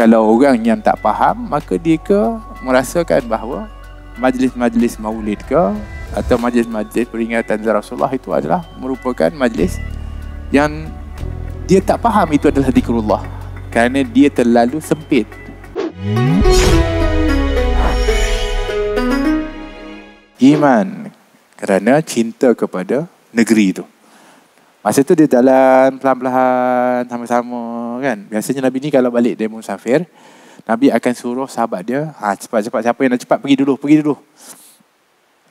kalau orang yang tak faham maka dia ke merasakan bahawa majlis-majlis maulid ke atau majlis-majlis peringatan Rasulullah itu adalah merupakan majlis yang dia tak faham itu adalah zikrullah kerana dia terlalu sempit. Iman kerana cinta kepada negeri itu. Masa tu dia jalan pelan-pelan sama-sama kan. Biasanya Nabi ni kalau balik dia musafir, Nabi akan suruh sahabat dia, ha, ah, cepat-cepat siapa yang nak cepat pergi dulu, pergi dulu.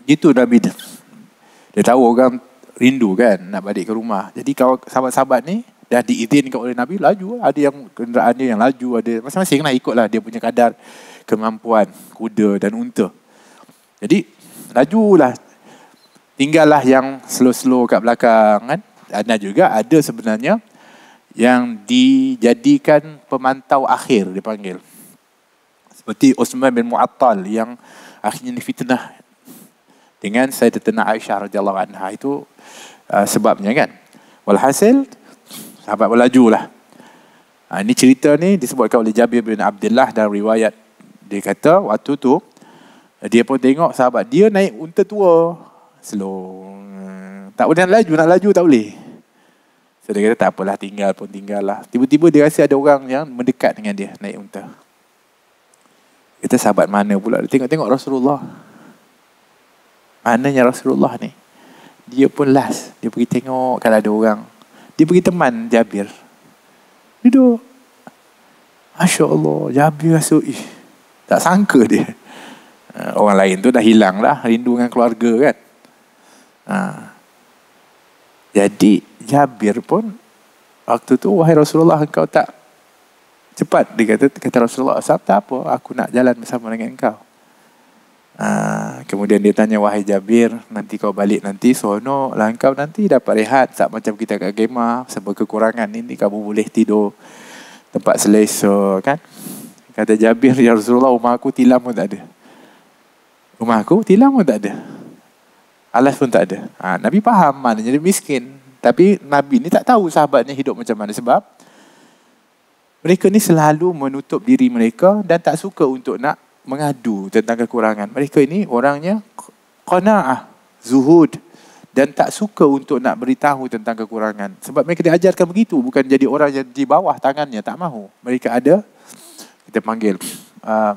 Gitu Nabi dia. Dia tahu orang rindu kan nak balik ke rumah. Jadi kalau sahabat-sahabat ni dah diizinkan oleh Nabi laju, lah. ada yang kenderaan dia yang laju, ada masing-masing lah ikutlah dia punya kadar kemampuan kuda dan unta. Jadi lajulah tinggallah yang slow-slow kat belakang kan. Ana juga ada sebenarnya yang dijadikan pemantau akhir dipanggil. Seperti Uthman bin Mu'attal yang akhirnya difitnah dengan Sayyidatina Aisyah radhiyallahu itu uh, sebabnya kan. Walhasil sahabat melajulah. lah ha, ini cerita ni disebutkan oleh Jabir bin Abdullah dalam riwayat dia kata waktu tu dia pun tengok sahabat dia naik unta tua slow. Hmm. Tak boleh nak laju, nak laju tak boleh. So dia kata tak apalah tinggal pun tinggal lah. Tiba-tiba dia rasa ada orang yang mendekat dengan dia naik unta. Kita sahabat mana pula dia tengok-tengok Rasulullah. Mananya Rasulullah ni. Dia pun last. Dia pergi tengok kalau ada orang. Dia pergi teman Jabir. Duduk. Masya Allah. Jabir rasa. Ih, tak sangka dia. Orang lain tu dah hilang lah. Rindu dengan keluarga kan. Ha. Jadi Jabir pun waktu tu wahai Rasulullah engkau tak cepat dikata kata Rasulullah sahab tak apa aku nak jalan bersama dengan engkau. Ha. kemudian dia tanya wahai Jabir nanti kau balik nanti sono lah engkau nanti dapat rehat tak macam kita kat kemah sebab kekurangan ini kamu boleh tidur tempat selesa kan. Kata Jabir ya Rasulullah rumah aku tilam pun tak ada. Rumah aku tilam pun tak ada. Alas pun tak ada. Ha, Nabi faham maknanya dia miskin. Tapi Nabi ni tak tahu sahabatnya hidup macam mana. Sebab mereka ni selalu menutup diri mereka dan tak suka untuk nak mengadu tentang kekurangan. Mereka ini orangnya qana'ah, zuhud dan tak suka untuk nak beritahu tentang kekurangan. Sebab mereka diajarkan begitu, bukan jadi orang yang di bawah tangannya, tak mahu. Mereka ada, kita panggil uh,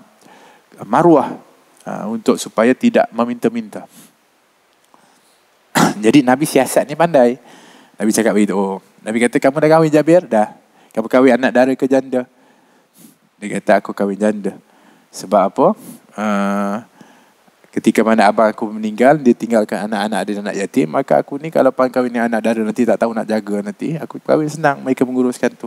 maruah uh, untuk supaya tidak meminta-minta. Jadi Nabi siasat ni pandai. Nabi cakap begitu. Oh. Nabi kata, kamu dah kahwin Jabir? Dah. Kamu kahwin anak dara ke janda? Dia kata, aku kahwin janda. Sebab apa? Uh, ketika mana abang aku meninggal, dia tinggalkan anak-anak dia dan anak yatim. Maka aku ni kalau pang kahwin dengan anak dara nanti tak tahu nak jaga nanti. Aku kahwin senang. Mereka menguruskan tu.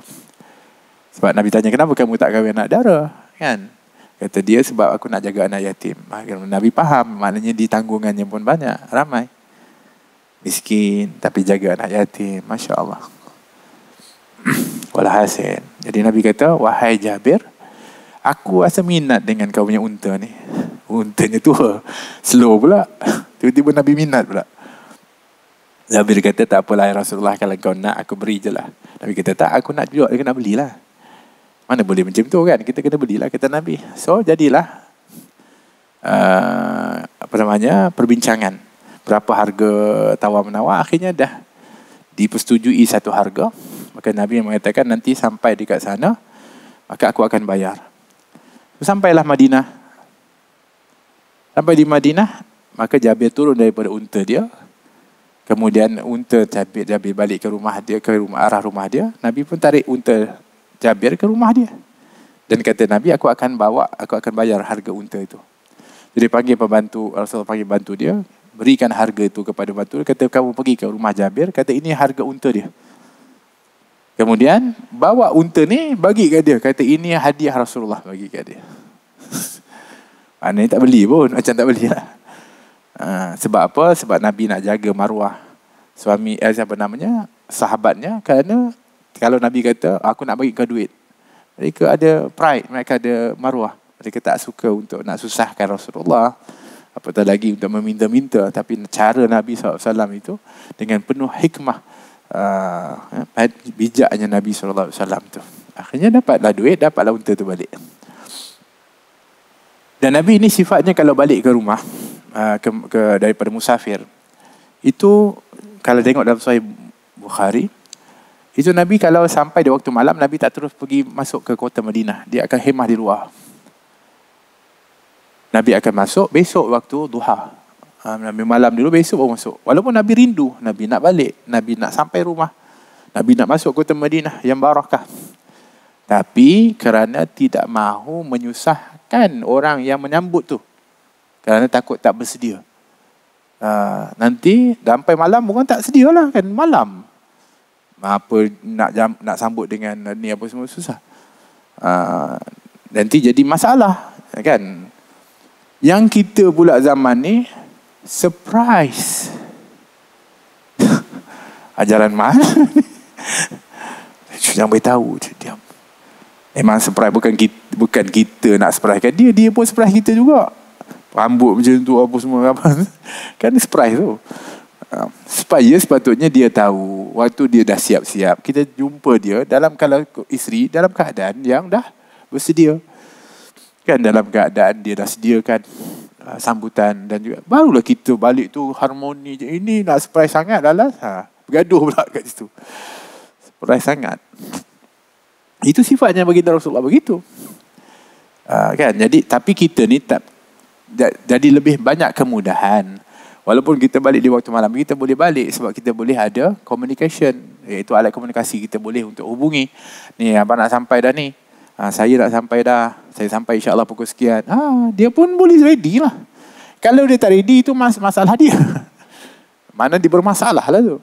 Sebab Nabi tanya, kenapa kamu tak kahwin anak dara? Kan? Kata dia, sebab aku nak jaga anak yatim. Ah, Nabi faham. Maknanya ditanggungannya pun banyak. Ramai miskin tapi jaga anak yatim masya Allah walhasil jadi Nabi kata wahai Jabir aku asa minat dengan kau punya unta ni untanya tu slow pula tiba-tiba Nabi minat pula Jabir kata tak apalah Rasulullah kalau kau nak aku beri je lah Nabi kata tak aku nak jual, dia kena belilah mana boleh macam tu kan kita kena belilah kata Nabi so jadilah uh, apa namanya perbincangan berapa harga tawar menawar akhirnya dah dipersetujui satu harga maka Nabi mengatakan nanti sampai dekat sana maka aku akan bayar sampailah Madinah sampai di Madinah maka Jabir turun daripada unta dia kemudian unta Jabir Jabir balik ke rumah dia ke rumah arah rumah dia Nabi pun tarik unta Jabir ke rumah dia dan kata Nabi aku akan bawa aku akan bayar harga unta itu jadi panggil pembantu Rasulullah panggil bantu dia berikan harga itu kepada batu. Kata kamu pergi ke rumah Jabir, kata ini harga unta dia. Kemudian bawa unta ni bagi ke dia. Kata ini hadiah Rasulullah bagi ke dia. Ini tak beli pun. Macam tak beli lah. Ha, sebab apa? Sebab Nabi nak jaga maruah suami eh, siapa namanya sahabatnya kerana kalau Nabi kata aku nak bagi kau duit mereka ada pride mereka ada maruah mereka tak suka untuk nak susahkan Rasulullah Apatah lagi untuk meminta-minta tapi cara Nabi SAW itu dengan penuh hikmah uh, bijaknya Nabi SAW itu. Akhirnya dapatlah duit, dapatlah unta itu balik. Dan Nabi ini sifatnya kalau balik ke rumah uh, ke, ke, daripada musafir itu kalau tengok dalam suai Bukhari itu Nabi kalau sampai di waktu malam Nabi tak terus pergi masuk ke kota Madinah. Dia akan hemah di luar. Nabi akan masuk besok waktu duha. Ha, Nabi malam dulu besok baru masuk. Walaupun Nabi rindu, Nabi nak balik, Nabi nak sampai rumah. Nabi nak masuk kota Madinah yang barakah. Tapi kerana tidak mahu menyusahkan orang yang menyambut tu. Kerana takut tak bersedia. Uh, nanti sampai malam bukan tak sedia lah kan malam apa nak jam, nak sambut dengan ni apa semua susah uh, nanti jadi masalah kan yang kita pula zaman ni surprise. Ajaran mana? Jangan beritahu tahu dia. Memang surprise bukan kita, bukan kita nak surprise kan dia, dia pun surprise kita juga. Rambut macam tu apa semua apa. Kan surprise tu. Ah, supaya sepatutnya dia tahu Waktu dia dah siap-siap Kita jumpa dia dalam kalau isteri Dalam keadaan yang dah bersedia kan dalam keadaan dia dah sediakan uh, sambutan dan juga barulah kita balik tu harmoni je ini nak surprise sangat dalam ha bergaduh pula kat situ surprise sangat itu sifatnya bagi Rasulullah begitu uh, kan jadi tapi kita ni tak jadi lebih banyak kemudahan Walaupun kita balik di waktu malam, kita boleh balik sebab kita boleh ada communication. Iaitu alat komunikasi kita boleh untuk hubungi. Ni, apa nak sampai dah ni. Ha, saya nak sampai dah saya sampai insyaAllah pukul sekian. Ha, dia pun boleh ready lah. Kalau dia tak ready, itu mas masalah dia. Mana dia bermasalah lah tu.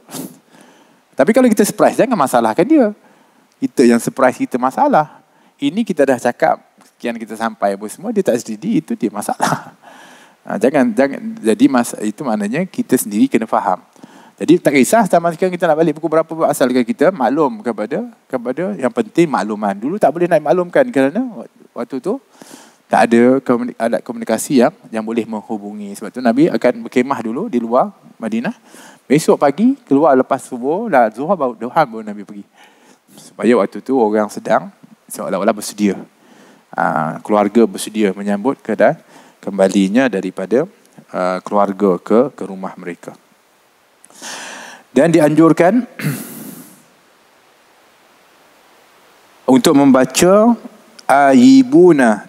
Tapi kalau kita surprise, jangan masalahkan dia. Itu yang surprise kita masalah. Ini kita dah cakap, sekian kita sampai pun semua, dia tak ready, itu dia masalah. Ha, jangan, jangan jadi mas, itu maknanya kita sendiri kena faham. Jadi tak kisah sama sekarang kita nak balik pukul berapa asalkan kita maklum kepada kepada yang penting makluman. Dulu tak boleh nak maklumkan kerana waktu tu tak ada alat komunikasi yang yang boleh menghubungi sebab tu Nabi akan berkemah dulu di luar Madinah besok pagi keluar lepas subuh dah zuhur baru duha baru Nabi pergi supaya waktu tu orang sedang seolah-olah bersedia ah, keluarga bersedia menyambut ke dan kembalinya daripada ah, keluarga ke ke rumah mereka dan dianjurkan untuk membaca aibuna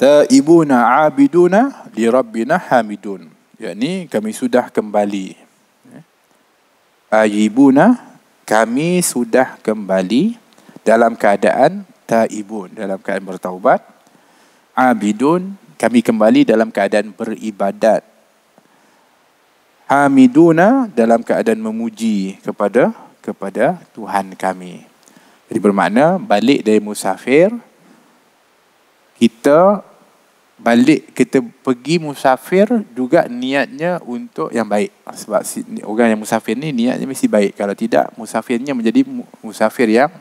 taibuna abiduna li rabbina hamidun yakni kami sudah kembali aibuna kami sudah kembali dalam keadaan taibun dalam keadaan bertaubat abidun kami kembali dalam keadaan beribadat hamiduna dalam keadaan memuji kepada kepada Tuhan kami jadi bermakna balik dari musafir kita balik kita pergi musafir juga niatnya untuk yang baik sebab orang yang musafir ni niatnya mesti baik kalau tidak musafirnya menjadi musafir yang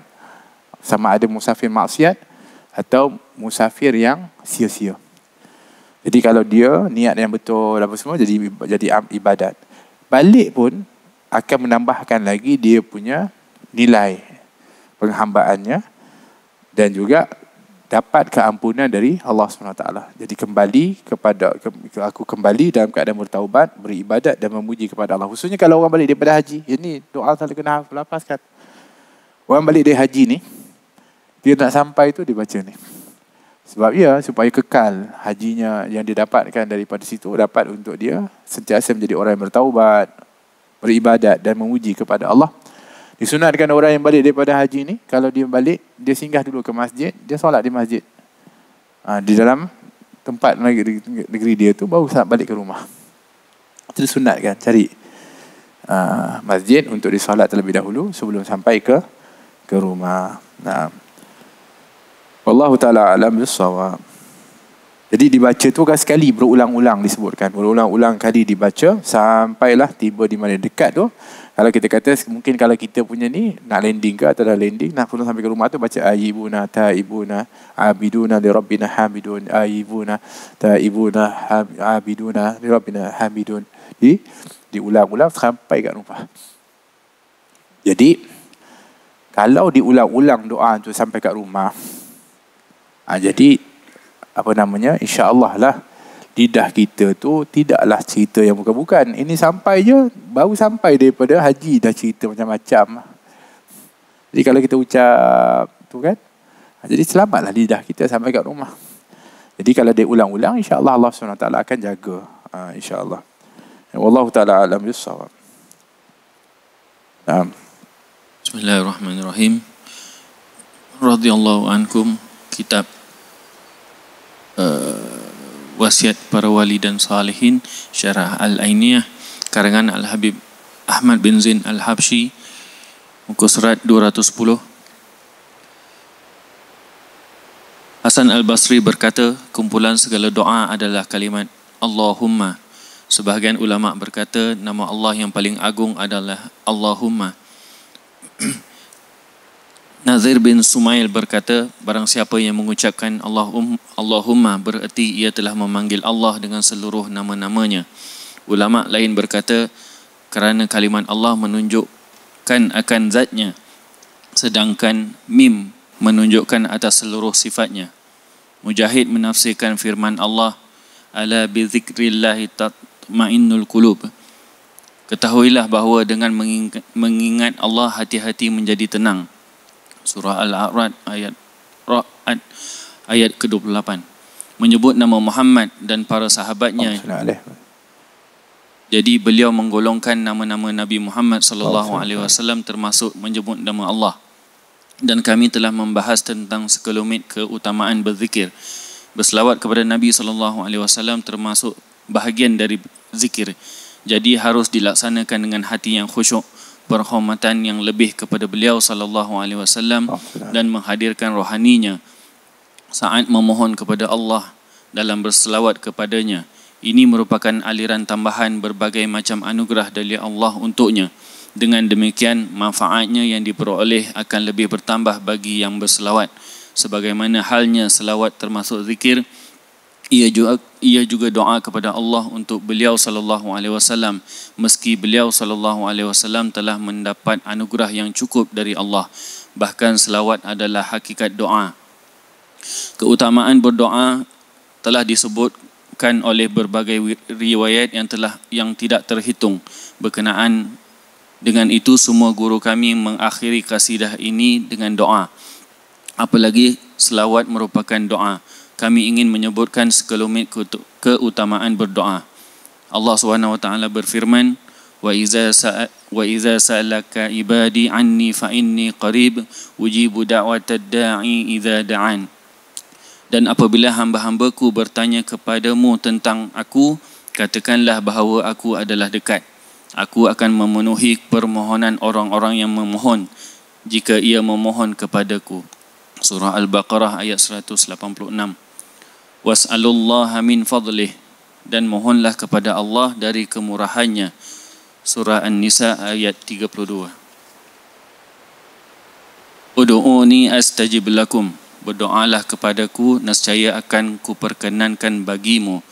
sama ada musafir maksiat atau musafir yang sia-sia jadi kalau dia niat yang betul apa semua jadi jadi ibadat balik pun akan menambahkan lagi dia punya nilai penghambaannya dan juga dapat keampunan dari Allah SWT. Jadi kembali kepada ke, aku kembali dalam keadaan bertaubat, beribadat dan memuji kepada Allah. Khususnya kalau orang balik daripada haji. Ini ya, doa saya kena lepas kan. Orang balik dari haji ni, dia nak sampai tu dia baca ni. Sebab ya, supaya kekal hajinya yang dia dapatkan daripada situ dapat untuk dia sentiasa menjadi orang yang bertaubat, beribadat dan memuji kepada Allah Disunatkan orang yang balik daripada haji ni, kalau dia balik, dia singgah dulu ke masjid, dia solat di masjid. Ha, di dalam tempat negeri, negeri dia tu, baru balik ke rumah. Terus sunatkan cari ha, masjid untuk disolat terlebih dahulu sebelum sampai ke ke rumah. Nah, Wallahu ta'ala alam bisawab. Jadi dibaca tu kan sekali berulang-ulang disebutkan. Berulang-ulang kali dibaca sampailah tiba di mana dekat tu kalau kita kata mungkin kalau kita punya ni nak landing ke atau dah landing nak kena sampai ke rumah tu baca ayibuna taibuna abiduna li rabbina hamidun ayibuna taibuna abiduna li rabbina hamidun di diulang-ulang sampai kat rumah jadi kalau diulang-ulang doa tu sampai kat rumah ha, jadi apa namanya insyaallah lah lidah kita tu tidaklah cerita yang bukan-bukan. Ini sampai je, baru sampai daripada haji dah cerita macam-macam. Jadi kalau kita ucap tu kan, jadi selamatlah lidah kita sampai kat rumah. Jadi kalau dia ulang-ulang, insyaAllah Allah SWT akan jaga. Ha, InsyaAllah. Ya, wallahu ta'ala alam yusawab. Ha. Bismillahirrahmanirrahim. Radiyallahu Kitab Wasiat Para Wali dan Salihin Syarah Al-Ainiyah Karangan Al-Habib Ahmad bin Zain Al-Habshi Muka Serat 210 Hasan Al-Basri berkata Kumpulan segala doa adalah kalimat Allahumma Sebahagian ulama' berkata Nama Allah yang paling agung adalah Allahumma Nazir bin Sumail berkata, barang siapa yang mengucapkan um, Allahumma bererti ia telah memanggil Allah dengan seluruh nama-namanya. Ulama lain berkata, kerana kalimat Allah menunjukkan akan zatnya, sedangkan mim menunjukkan atas seluruh sifatnya. Mujahid menafsirkan firman Allah, Ala bizikrillahi tatma'innul kulub. Ketahuilah bahawa dengan mengingat Allah hati-hati menjadi tenang. Surah Al-A'raf ayat Ra'ad ayat ke-28 menyebut nama Muhammad dan para sahabatnya. Oh, Jadi beliau menggolongkan nama-nama Nabi Muhammad sallallahu oh, alaihi wasallam termasuk menyebut nama Allah. Dan kami telah membahas tentang sekelumit keutamaan berzikir. Berselawat kepada Nabi sallallahu alaihi wasallam termasuk bahagian dari zikir. Jadi harus dilaksanakan dengan hati yang khusyuk perhormatan yang lebih kepada beliau sallallahu alaihi wasallam dan menghadirkan rohaninya saat memohon kepada Allah dalam berselawat kepadanya ini merupakan aliran tambahan berbagai macam anugerah dari Allah untuknya dengan demikian manfaatnya yang diperoleh akan lebih bertambah bagi yang berselawat sebagaimana halnya selawat termasuk zikir ia juga ia juga doa kepada Allah untuk beliau sallallahu alaihi wasallam meski beliau sallallahu alaihi wasallam telah mendapat anugerah yang cukup dari Allah bahkan selawat adalah hakikat doa keutamaan berdoa telah disebutkan oleh berbagai riwayat yang telah yang tidak terhitung berkenaan dengan itu semua guru kami mengakhiri kasidah ini dengan doa apalagi selawat merupakan doa kami ingin menyebutkan sekelumit keutamaan berdoa. Allah Subhanahu Wa Taala berfirman, Wa wa iza sa'alaka ibadi anni fa inni qarib ujibu da'wat ad-da'i iza da'an. Dan apabila hamba-hambaku bertanya kepadamu tentang aku, katakanlah bahawa aku adalah dekat. Aku akan memenuhi permohonan orang-orang yang memohon jika ia memohon kepadaku. Surah Al-Baqarah ayat 186 was'alullaha min fadlih dan mohonlah kepada Allah dari kemurahannya surah an-nisa ayat 32 ud'uni astajib lakum berdoalah kepadaku nescaya akan kuperkenankan bagimu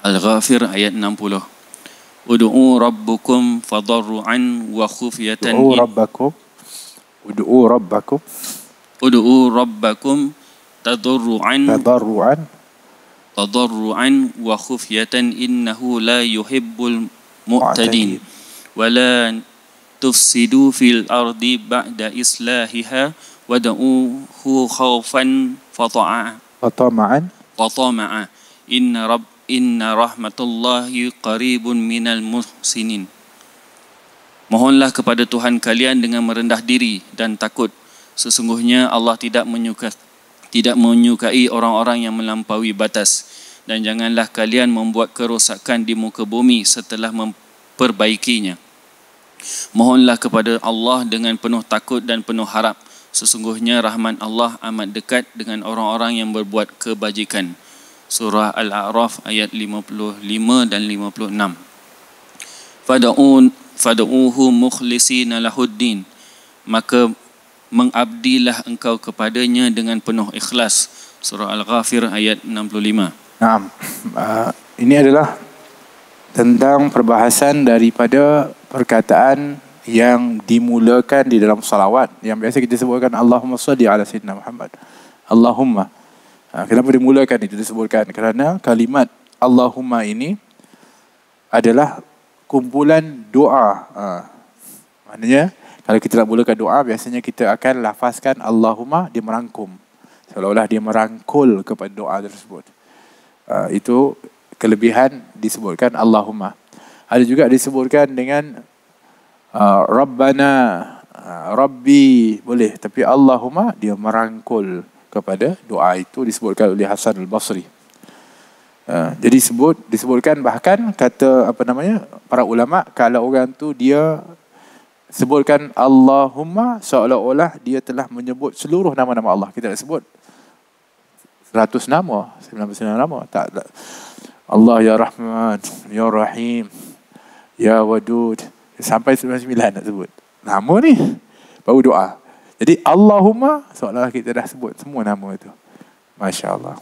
al-ghafir ayat 60 Udu'u rabbukum fadarru'an wa Khufiyatan. Udu'u rabbakum Udu'u rabbakum Udu'u rabbakum tadarru'an tadarru'an tadarru'an wa khufyatan innahu la yuhibbul mu'tadin wa la tufsidu fil ardi ba'da islahiha wa da'uhu khawfan fa ta'a fa inna rab, inna rahmatullahi qaribun minal muhsinin Mohonlah kepada Tuhan kalian dengan merendah diri dan takut. Sesungguhnya Allah tidak menyukai tidak menyukai orang-orang yang melampaui batas dan janganlah kalian membuat kerosakan di muka bumi setelah memperbaikinya. Mohonlah kepada Allah dengan penuh takut dan penuh harap. Sesungguhnya rahmat Allah amat dekat dengan orang-orang yang berbuat kebajikan. Surah Al-A'raf ayat 55 dan 56. Fad'u fad'uhu mukhlisina lahuddin. Maka mengabdilah engkau kepadanya dengan penuh ikhlas. Surah Al-Ghafir ayat 65. Nah, uh, ini adalah tentang perbahasan daripada perkataan yang dimulakan di dalam salawat yang biasa kita sebutkan Allahumma salli ala sayyidina Muhammad. Allahumma. Ah, kenapa dimulakan itu disebutkan? Kerana kalimat Allahumma ini adalah kumpulan doa. Ha, maknanya kalau kita nak mulakan doa, biasanya kita akan lafazkan Allahumma dia merangkum. Seolah-olah dia merangkul kepada doa tersebut. Uh, itu kelebihan disebutkan Allahumma. Ada juga disebutkan dengan uh, Rabbana, uh, Rabbi, boleh. Tapi Allahumma dia merangkul kepada doa itu disebutkan oleh Hasan al-Basri. Uh, jadi sebut disebutkan bahkan kata apa namanya para ulama kalau orang tu dia sebutkan Allahumma seolah-olah dia telah menyebut seluruh nama-nama Allah. Kita tak sebut ratus nama, sembilan puluh sembilan nama. Tak, tak. Allah Ya Rahman, Ya Rahim, Ya Wadud. Sampai sembilan sembilan nak sebut. Nama ni. Baru doa. Jadi Allahumma seolah-olah kita dah sebut semua nama itu. Masya Allah.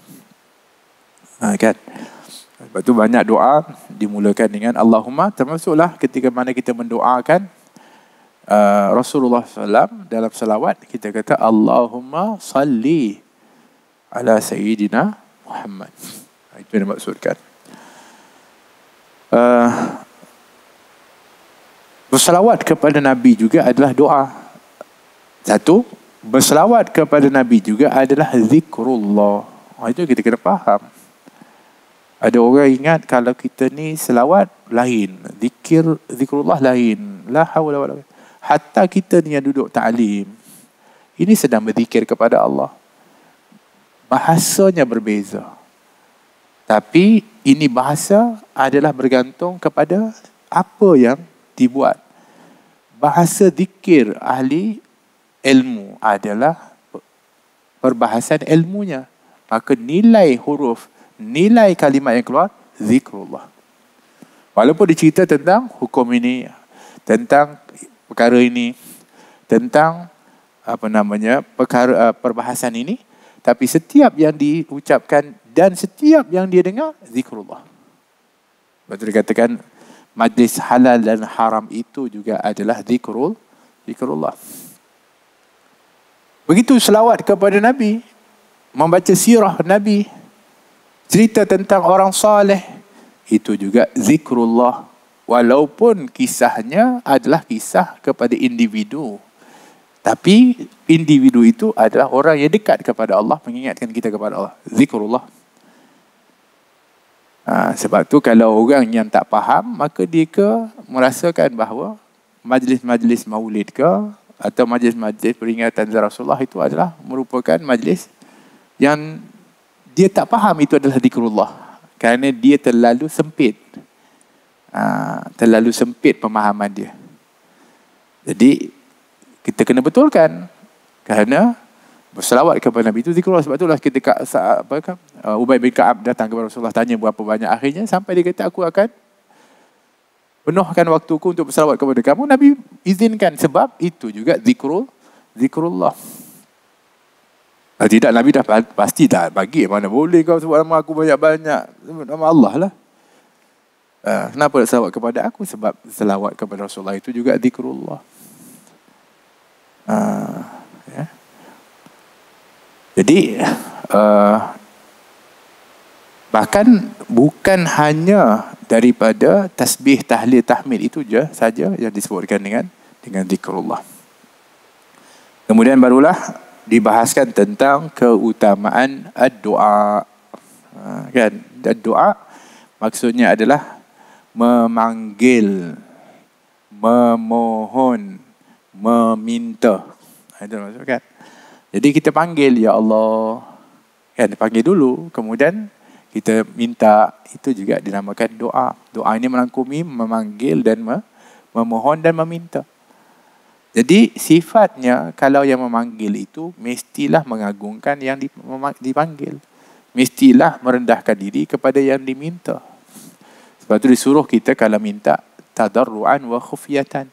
Ha, kan? Lepas tu banyak doa dimulakan dengan Allahumma termasuklah ketika mana kita mendoakan Uh, Rasulullah SAW dalam salawat kita kata Allahumma salli ala Sayyidina Muhammad. Ha, itu yang dimaksudkan. Uh, berselawat kepada Nabi juga adalah doa. Satu, bersalawat kepada Nabi juga adalah zikrullah. Ha, itu kita kena faham. Ada orang ingat kalau kita ni selawat lain. Zikir, zikrullah lain. La hawla wa la quwwata Hatta kita ni yang duduk ta'lim. Ini sedang berzikir kepada Allah. Bahasanya berbeza. Tapi ini bahasa adalah bergantung kepada apa yang dibuat. Bahasa zikir ahli ilmu adalah perbahasan ilmunya. Maka nilai huruf, nilai kalimat yang keluar, zikrullah. Walaupun dicerita tentang hukum ini, tentang perkara ini tentang apa namanya perkara uh, perbahasan ini tapi setiap yang diucapkan dan setiap yang dia dengar zikrullah. Betul dikatakan majlis halal dan haram itu juga adalah zikrul zikrullah. Begitu selawat kepada Nabi, membaca sirah Nabi, cerita tentang orang soleh, itu juga zikrullah walaupun kisahnya adalah kisah kepada individu tapi individu itu adalah orang yang dekat kepada Allah mengingatkan kita kepada Allah zikrullah ha, sebab tu kalau orang yang tak faham maka dia ke merasakan bahawa majlis-majlis maulid ke atau majlis-majlis peringatan Rasulullah itu adalah merupakan majlis yang dia tak faham itu adalah zikrullah kerana dia terlalu sempit Ah, terlalu sempit pemahaman dia. Jadi kita kena betulkan kerana berselawat kepada Nabi itu dikeluar sebab itulah kita apa kan ah, Ubay bin Ka'ab datang kepada Rasulullah tanya berapa banyak akhirnya sampai dia kata aku akan penuhkan waktuku untuk berselawat kepada kamu Nabi izinkan sebab itu juga zikrul zikrullah ah, tidak Nabi dah pasti dah bagi mana boleh kau sebut nama aku banyak-banyak nama Allah lah uh, kenapa selawat kepada aku sebab selawat kepada Rasulullah itu juga zikrullah uh, ya. jadi uh, bahkan bukan hanya daripada tasbih tahlil tahmid itu je saja yang disebutkan dengan dengan zikrullah kemudian barulah dibahaskan tentang keutamaan doa uh, kan doa maksudnya adalah memanggil, memohon, meminta. Itu maksud kan? Jadi kita panggil, Ya Allah. Kan, panggil dulu. Kemudian kita minta, itu juga dinamakan doa. Doa ini melangkumi, memanggil dan memohon dan meminta. Jadi sifatnya kalau yang memanggil itu mestilah mengagungkan yang dipanggil. Mestilah merendahkan diri kepada yang diminta. Lepas tu disuruh kita kalau minta tadarruan wa khufiyatan.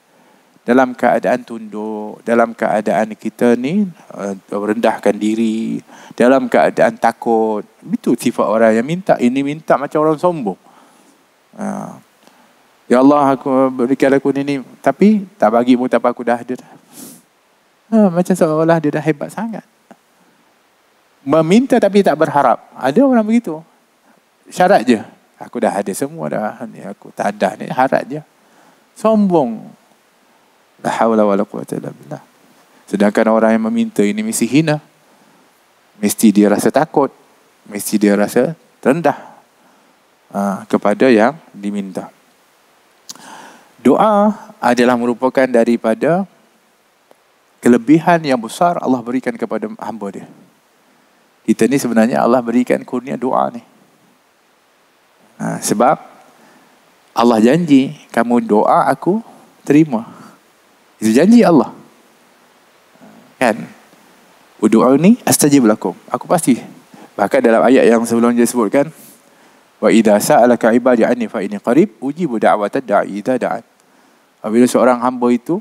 Dalam keadaan tunduk, dalam keadaan kita ni uh, rendahkan diri, dalam keadaan takut. Itu sifat orang yang minta. Ini minta macam orang sombong. Uh, ya Allah aku berikan aku ini. Tapi tak bagi pun tak apa aku dah ada. Ha, uh, macam seolah-olah dia dah hebat sangat. Meminta tapi tak berharap. Ada orang begitu. Syarat je. Aku dah ada semua dah. Ni aku tak ada ni harat je. Sombong. La haula wala quwata illa billah. Sedangkan orang yang meminta ini mesti hina. Mesti dia rasa takut. Mesti dia rasa rendah. Ha, kepada yang diminta. Doa adalah merupakan daripada kelebihan yang besar Allah berikan kepada hamba dia. Kita ni sebenarnya Allah berikan kurnia doa ni. Ha, sebab Allah janji kamu doa aku terima. Itu janji Allah. Kan? Udu'uni astajib lakum. Aku pasti. Bahkan dalam ayat yang sebelumnya dia sebutkan wa idza sa'alaka ibadi anni fa inni qarib ujibu da'wata da'i idza da'an. Apabila seorang hamba itu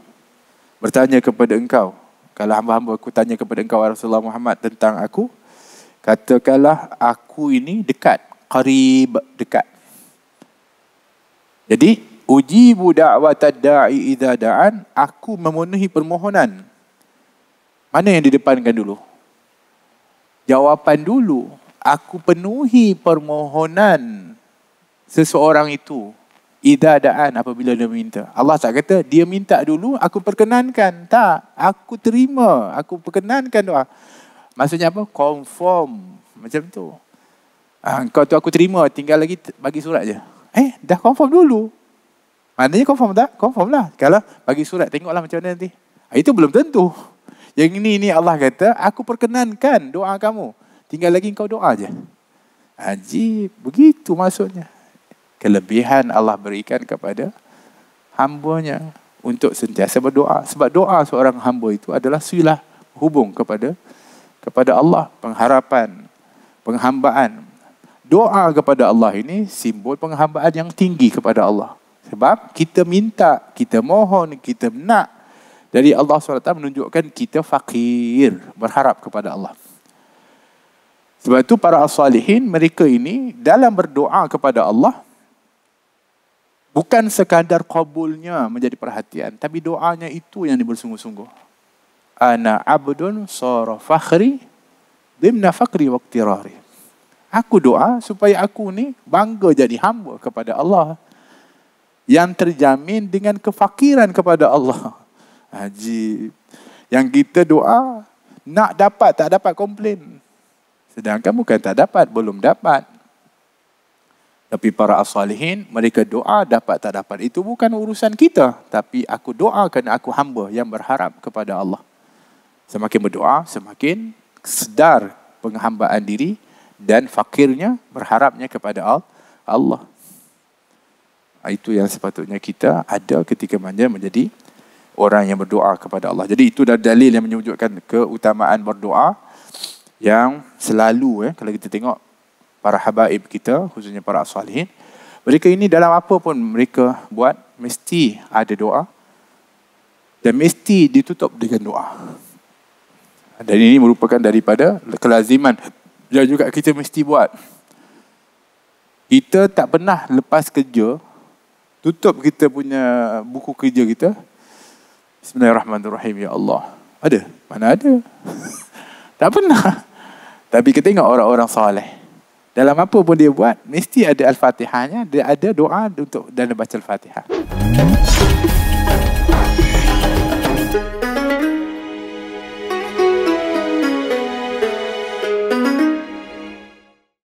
bertanya kepada engkau, kalau hamba-hamba aku tanya kepada engkau Rasulullah Muhammad tentang aku, katakanlah aku ini dekat qarib dekat jadi uji budak watadai idadaan. aku memenuhi permohonan mana yang di depankan dulu jawapan dulu aku penuhi permohonan seseorang itu idadaan. apabila dia minta Allah tak kata dia minta dulu aku perkenankan tak aku terima aku perkenankan doa maksudnya apa confirm macam tu Ah, kau tu aku terima, tinggal lagi bagi surat je. Eh, dah confirm dulu. Maknanya confirm tak? Confirm lah. Kalau bagi surat, tengoklah macam mana nanti. Ah, itu belum tentu. Yang ini, ini Allah kata, aku perkenankan doa kamu. Tinggal lagi kau doa je. Haji, begitu maksudnya. Kelebihan Allah berikan kepada hambanya untuk sentiasa berdoa. Sebab doa seorang hamba itu adalah silah hubung kepada kepada Allah. Pengharapan, penghambaan, doa kepada Allah ini simbol penghambaan yang tinggi kepada Allah. Sebab kita minta, kita mohon, kita nak. Jadi Allah SWT menunjukkan kita fakir, berharap kepada Allah. Sebab itu para as-salihin mereka ini dalam berdoa kepada Allah, bukan sekadar kabulnya menjadi perhatian, tapi doanya itu yang bersungguh-sungguh. Ana abdun sara fakhri dimna fakri waktirari. Aku doa supaya aku ni bangga jadi hamba kepada Allah. Yang terjamin dengan kefakiran kepada Allah. Haji. Yang kita doa, nak dapat tak dapat komplain. Sedangkan bukan tak dapat, belum dapat. Tapi para asalihin, mereka doa dapat tak dapat. Itu bukan urusan kita. Tapi aku doa kerana aku hamba yang berharap kepada Allah. Semakin berdoa, semakin sedar penghambaan diri dan fakirnya berharapnya kepada Allah. Itu yang sepatutnya kita ada ketika mana menjadi orang yang berdoa kepada Allah. Jadi itu dah dalil yang menunjukkan keutamaan berdoa yang selalu eh, kalau kita tengok para habaib kita khususnya para salihin mereka ini dalam apa pun mereka buat mesti ada doa dan mesti ditutup dengan doa. Dan ini merupakan daripada kelaziman yang juga kita mesti buat. Kita tak pernah lepas kerja, tutup kita punya buku kerja kita. Bismillahirrahmanirrahim, Ya Allah. Ada? Mana ada? tak pernah. Tapi kita tengok orang-orang soleh. Dalam apa pun dia buat, mesti ada Al-Fatihahnya, dia ada doa untuk dan baca Al-Fatihah.